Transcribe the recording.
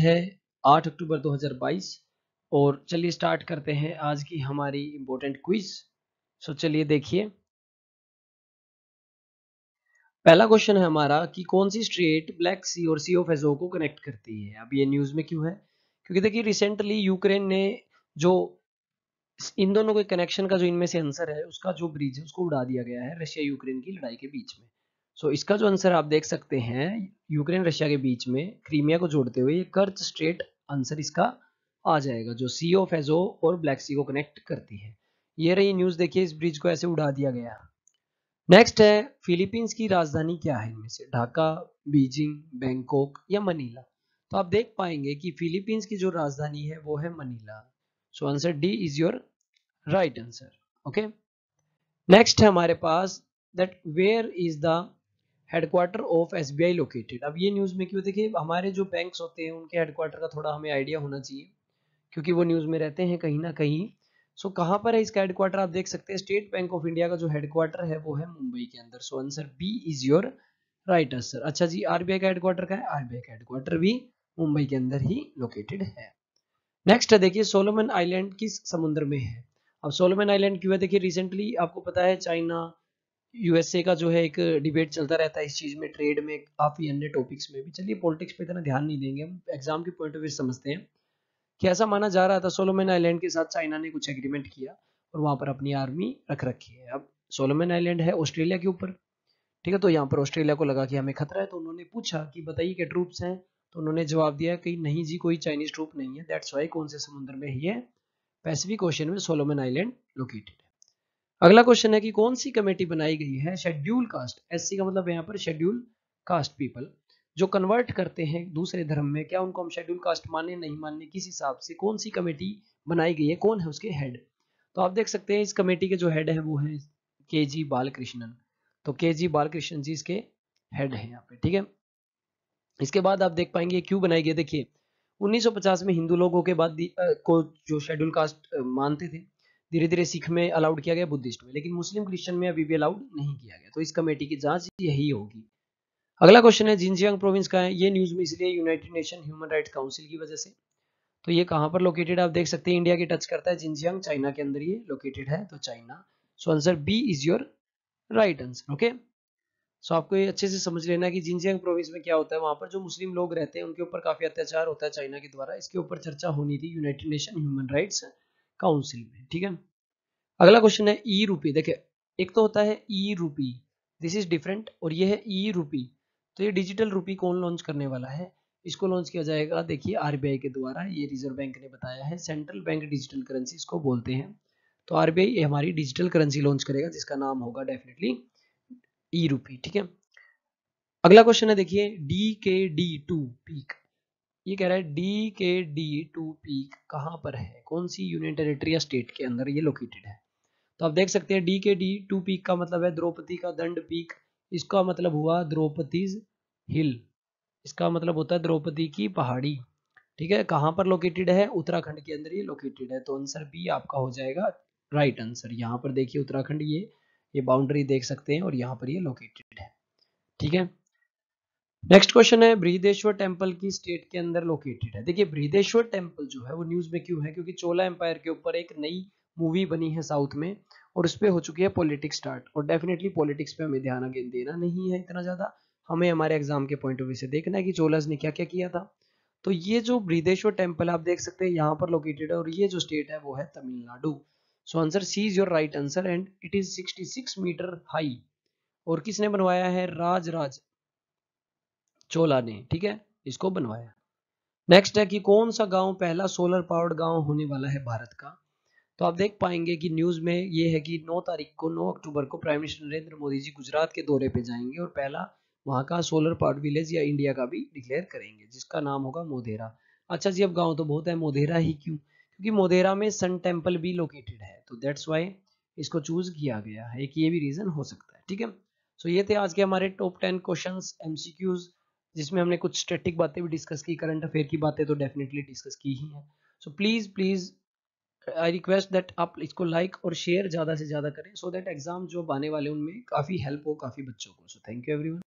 है 8 अक्टूबर 2022 और चलिए स्टार्ट करते हैं आज की हमारी इम्पोर्टेंट क्विज सो चलिए देखिए पहला क्वेश्चन है हमारा कि कौन सी स्ट्रेट ब्लैक सी और सी ऑफ एजो को कनेक्ट करती है अब ये न्यूज़ में क्यों है क्योंकि देखिए रिसेंटली यूक्रेन ने जो इन दोनों के कनेक्शन का जो इनमें से आंसर है उसका जो ब्रिज है उसको उड़ा दिया गया है रशिया यूक्रेन की लड़ाई के बीच में सो so, इसका जो आंसर आप देख सकते हैं यूक्रेन रशिया के बीच में क्रीमिया को जोड़ते हुए ये कर्च स्ट्रेट आंसर इसका आ जाएगा जो सी ओ एजो और ब्लैक सी को कनेक्ट करती है ये रही न्यूज देखिए इस ब्रिज को ऐसे उड़ा दिया गया नेक्स्ट है फिलीपींस की राजधानी क्या है इनमें से ढाका बीजिंग बैंकॉक या मनीला तो आप देख पाएंगे कि फिलीपींस की जो राजधानी है वो है Manila so answer D is your right answer okay next है हमारे पास that where is the headquarter of S B I located अब ये न्यूज़ में क्यों देखिए हमारे जो बैंक होते हैं उनके हेडक्वार्टर का थोड़ा हमें आइडिया होना चाहिए क्योंकि वो न्यूज़ में रहते हैं कहीं ना कहीं सो so, कहाँ पर है इसका हेडक्वार्टर आप देख सकते हैं स्टेट बैंक ऑफ इंडिया का जो हेडक्वार्टर है वो है मुंबई के अंदर so answer B is your right answer अच्छा जी आरबीआई का हेडक्वार्टर का है आरबीआई का हेडक्वार्टर भी मुंबई के अंदर ही लोकेटेड है नेक्स्ट है देखिए सोलोमन आइलैंड किस समुद्र में है अब सोलोमन आइलैंड क्यों है देखिए रिसेंटली आपको पता है चाइना यूएसए का जो है एक डिबेट चलता रहता है इस चीज़ में ट्रेड में काफ़ी अन्य टॉपिक्स में भी चलिए पॉलिटिक्स पे इतना ध्यान नहीं देंगे हम एग्जाम के पॉइंट ऑफ व्यू समझते हैं कि ऐसा माना जा रहा था सोलोमैन आइलैंड के साथ चाइना ने कुछ एग्रीमेंट किया और वहाँ पर अपनी आर्मी रख रखी है अब सोलोमैन आइलैंड है ऑस्ट्रेलिया के ऊपर ठीक है तो यहाँ पर ऑस्ट्रेलिया को लगा कि हमें खतरा है तो उन्होंने पूछा कि बताइए क्या ट्रूप्स हैं तो उन्होंने जवाब दिया कि नहीं जी कोई चाइनीज ट्रूप नहीं है दैट्स वाई कौन से समुद्र में ही है पैसिफिक ओशन में सोलोमेन आइलैंड लोकेटेड है अगला क्वेश्चन है कि कौन सी कमेटी बनाई गई है शेड्यूल कास्ट एससी का मतलब यहाँ पर शेड्यूल कास्ट पीपल जो कन्वर्ट करते हैं दूसरे धर्म में क्या उनको हम शेड्यूल कास्ट माने नहीं माने किस हिसाब से कौन सी कमेटी बनाई गई है कौन है उसके हेड तो आप देख सकते हैं इस कमेटी के जो हेड है वो है के जी बालकृष्णन तो के जी बालकृष्णन जी इसके हेड है यहाँ पे ठीक है इसके बाद आप देख पाएंगे क्यों बनाई गई देखिए 1950 में हिंदू लोगों के बाद को जो शेड्यूल कास्ट मानते थे धीरे धीरे सिख में अलाउड किया गया बुद्धिस्ट में लेकिन मुस्लिम क्रिश्चियन में अभी भी अलाउड नहीं किया गया तो इस कमेटी की जांच यही होगी अगला क्वेश्चन है जिनजियांग प्रोविंस का है ये न्यूज में इसलिए United Nation Human Right Council की वजह से तो ये कहां पर लोकेटेड आप देख सकते हैं इंडिया की टच करता है जिनजियांग चाइना के अंदर ये लोकेटेड है तो China so answer B is your right answer okay so आपको ये अच्छे से समझ लेना है कि जिनजियांग प्रोविंस में क्या होता है वहां पर जो मुस्लिम लोग रहते हैं उनके ऊपर काफी अत्याचार होता है चाइना के द्वारा इसके ऊपर चर्चा होनी थी United Nation Human Rights Council में ठीक है अगला क्वेश्चन है ई रूपी देखिए एक तो होता है ई रूपी दिस इज डिफरेंट और ये है ई रूपी तो ये डिजिटल रूपी कौन लॉन्च करने वाला है इसको लॉन्च किया जाएगा देखिए आरबीआई के द्वारा ये रिजर्व बैंक ने बताया है सेंट्रल बैंक डिजिटल करेंसी इसको बोलते हैं तो आरबीआई हमारी डिजिटल करेंसी लॉन्च करेगा जिसका नाम होगा डेफिनेटली ई रूपी ठीक है अगला क्वेश्चन है देखिए डी के डी टू पीक ये कह रहा है डी के डी टू पीक कहाँ पर है कौन सी यूनियन टेरिटरी या स्टेट के अंदर ये लोकेटेड है तो आप देख सकते हैं डी के डी टू पीक का मतलब है द्रौपदी का दंड पीक इसका मतलब हुआ द्रौपदी हिल इसका मतलब होता है द्रौपदी की पहाड़ी ठीक है कहाँ पर लोकेटेड है उत्तराखंड के अंदर ये लोकेटेड है तो आंसर बी आपका हो जाएगा राइट आंसर यहाँ पर देखिए उत्तराखंड ये ये बाउंड्री देख सकते हैं और यहाँ पर ये लोकेटेड है ठीक है नेक्स्ट क्वेश्चन है बृहदेश्वर टेम्पल की स्टेट के अंदर लोकेटेड है देखिए बृहदेश्वर टेम्पल जो है वो न्यूज में क्यों है क्योंकि चोला एम्पायर के ऊपर एक नई मूवी बनी है साउथ में और उस पर हो चुकी है पॉलिटिक्स स्टार्ट और डेफिनेटली पॉलिटिक्स पे हमें ध्यान अगेन देना नहीं है इतना ज्यादा हमें हमारे एग्जाम के पॉइंट ऑफ व्यू से देखना है कि चोलाज ने क्या क्या किया था तो ये जो बृहदेश्वर टेम्पल आप देख सकते हैं यहाँ पर लोकेटेड है और ये जो स्टेट है वो है Tamil Nadu so answer C is your right answer and it is sixty metre high और किसने बनवाया है राज राज चोला ने ठीक है इसको बनवाया नेक्स्ट है कि कौन सा गांव पहला सोलर पावर्ड गांव होने वाला है भारत का तो आप देख पाएंगे कि न्यूज़ में ये है कि 9 तारीख को 9 अक्टूबर को प्राइम मिनिस्टर नरेंद्र मोदी जी गुजरात के दौरे पे जाएंगे और पहला वहां का सोलर पावर्ड विलेज या इंडिया का भी डिक्लेयर करेंगे जिसका नाम होगा मोधेरा अच्छा जी अब गाँव तो बहुत है मोधेरा ही क्यों क्योंकि मोधेरा में सन टेम्पल भी लोकेटेड है तो दैट्स वाई इसको चूज किया गया है एक ये भी रीजन हो सकता है ठीक है सो ये थे आज के हमारे टॉप टेन क्वेश्चन एमसीक्यूज़ जिसमें हमने कुछ स्ट्रेटिक बातें भी डिस्कस की करंट अफेयर की बातें तो डेफिनेटली डिस्कस की ही हैं so please please I request that आप इसको लाइक और शेयर ज़्यादा से ज़्यादा करें सो दैट एग्ज़ाम जो आने वाले उनमें काफ़ी हेल्प हो काफ़ी बच्चों को सो थैंक यू एवरीवन